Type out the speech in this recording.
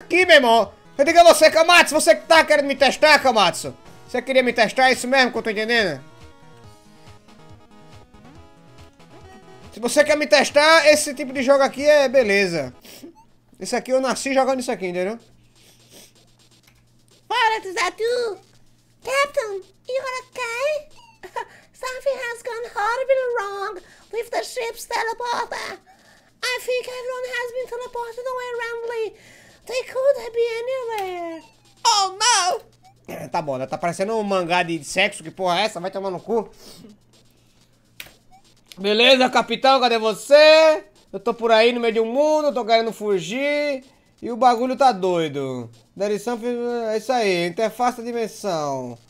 Aqui, meu irmão. Eu digo a você, Camatsu, você que tá querendo me testar, Camatsu. Você queria me testar, é isso mesmo que eu tô entendendo? Se você quer me testar, esse tipo de jogo aqui é beleza. esse aqui, eu nasci jogando isso aqui, entendeu? Bora, Tuzatu! Captain, you okay? Something has gone horribly wrong with the ship's teleporter. I think everyone has been teleported away randomly. They could be anywhere. Oh, não! É, tá bom, né? tá parecendo um mangá de sexo. Que porra é essa? Vai tomar no cu. Beleza, capitão, cadê você? Eu tô por aí no meio de um mundo, tô querendo fugir. E o bagulho tá doido. Derição é isso aí, interface da dimensão.